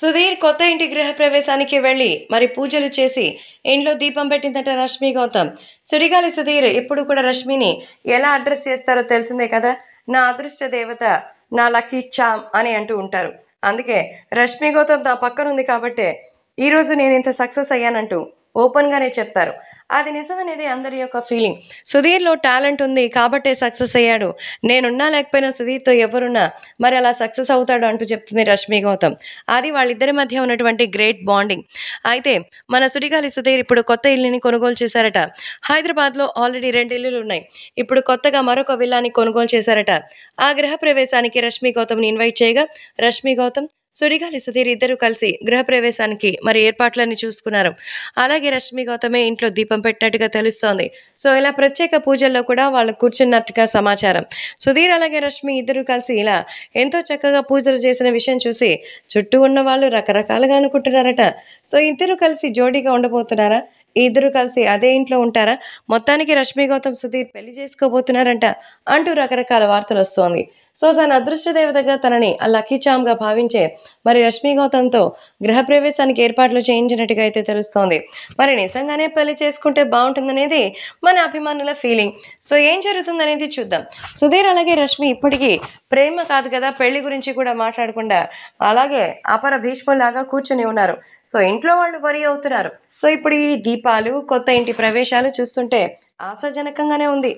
సుధీర్ కొత్త ఇంటి గృహ ప్రవేశానికి వెళ్ళి మరి పూజలు చేసి ఇంట్లో దీపం పెట్టిందట రష్మి గౌతమ్ సుడిగాలి సుధీర్ ఎప్పుడు కూడా రష్మిని ఎలా అడ్రస్ చేస్తారో తెలిసిందే కదా నా అదృష్ట దేవత నా లక్కీ చామ్ అని అంటూ ఉంటారు అందుకే రష్మి గౌతమ్ నా పక్కన ఉంది కాబట్టే ఈరోజు నేను ఇంత సక్సెస్ అయ్యానంటూ ఓపెన్గానే చెప్తారు అది నిజం అనేది అందరి యొక్క ఫీలింగ్ సుధీర్లో టాలెంట్ ఉంది కాబట్టే సక్సెస్ అయ్యాడు నేనున్నా లేకపోయినా సుధీర్తో ఎవరున్నా మరి అలా సక్సెస్ అవుతాడు అంటూ చెప్తుంది రష్మి గౌతమ్ అది వాళ్ళిద్దరి మధ్య ఉన్నటువంటి గ్రేట్ బాండింగ్ అయితే మన సుడిగాలి సుధీర్ ఇప్పుడు కొత్త ఇల్లుని కొనుగోలు చేశారట హైదరాబాద్లో ఆల్రెడీ రెండు ఇల్లులు ఉన్నాయి ఇప్పుడు కొత్తగా మరొక విల్లాని కొనుగోలు చేశారట ఆ గృహ ప్రవేశానికి రష్మి గౌతమ్ని ఇన్వైట్ చేయగా రష్మి గౌతమ్ సుడిగాలి సుధీర్ ఇద్దరు కలిసి గృహప్రవేశానికి మరి ఏర్పాట్లన్నీ చూసుకున్నారు అలాగే రష్మి గౌతమే ఇంట్లో దీపం పెట్టినట్టుగా తెలుస్తోంది సో ఇలా ప్రత్యేక పూజల్లో కూడా వాళ్ళు కూర్చున్నట్టుగా సమాచారం సుధీర్ అలాగే రష్మి ఇద్దరు కలిసి ఇలా ఎంతో చక్కగా పూజలు చేసిన విషయం చూసి చుట్టూ ఉన్న వాళ్ళు రకరకాలుగా అనుకుంటున్నారట సో ఇద్దరు కలిసి జోడీగా ఉండబోతున్నారా ఇద్దరు కలిసి అదే ఇంట్లో ఉంటారా మొత్తానికి రష్మి గౌతమ్ సుధీర్ పెళ్లి చేసుకోబోతున్నారంట అంటూ రకరకాల వార్తలు వస్తోంది సో తన అదృష్ట దేవతగా తనని ఆ లక్కీ చామ్గా భావించే మరి రష్మి గౌతమ్తో గృహప్రవేశానికి ఏర్పాట్లు చేయించినట్టుగా అయితే తెలుస్తోంది మరి నిజంగానే పెళ్లి చేసుకుంటే బాగుంటుందనేది మన అభిమానుల ఫీలింగ్ సో ఏం జరుగుతుందనేది చూద్దాం సుధీర్ అలాగే రష్మి ఇప్పటికీ ప్రేమ కాదు కదా పెళ్లి గురించి కూడా మాట్లాడకుండా అలాగే అపర భీష్ములాగా కూర్చొని ఉన్నారు సో ఇంట్లో వాళ్ళు వరి అవుతున్నారు సో ఇప్పుడు ఈ దీపాలు కొత్త ఇంటి ప్రవేశాలు చూస్తుంటే ఆశాజనకంగానే ఉంది